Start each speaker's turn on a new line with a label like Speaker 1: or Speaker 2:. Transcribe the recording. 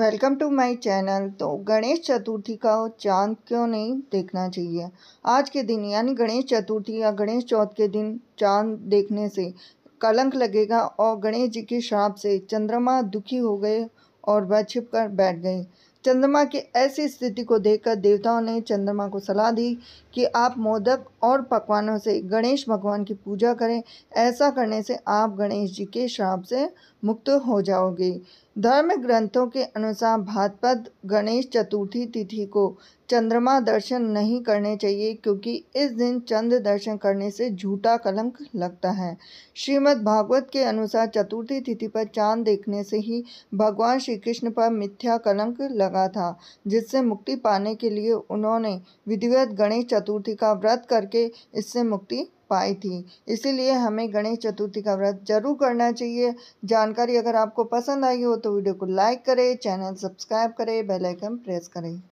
Speaker 1: welcome to my channel तो गणेश चतुर्थी का चांद क्यों नहीं देखना चाहिए आज के दिन यानी गणेश चतुर्थी या गणेश चौथ के दिन चांद देखने से कलंक लगेगा और गणेश जी के श्राप से चंद्रमा दुखी हो गए और वह छिप कर बैठ गए चंद्रमा की ऐसी स्थिति को देखकर देवताओं ने चंद्रमा को सलाह दी कि आप मोदक और पकवानों से गणेश भगवान की पूजा करें ऐसा करने से आप गणेश जी के श्राप से मुक्त हो जाओगे धर्म ग्रंथों के अनुसार भाद्रपद गणेश चतुर्थी तिथि को चंद्रमा दर्शन नहीं करने चाहिए क्योंकि इस दिन चंद्र दर्शन करने से झूठा कलंक लगता है श्रीमद् भागवत के अनुसार चतुर्थी तिथि पर चांद देखने से ही भगवान श्री कृष्ण पर मिथ्या कलंक लगा था जिससे मुक्ति पाने के लिए उन्होंने विधिवत गणेश चतुर्थी का व्रत करके इससे मुक्ति पाई थी इसीलिए हमें गणेश चतुर्थी का व्रत जरूर करना चाहिए जानकारी अगर आपको पसंद आई हो तो वीडियो को लाइक करें चैनल सब्सक्राइब करें बेल आइकन प्रेस करें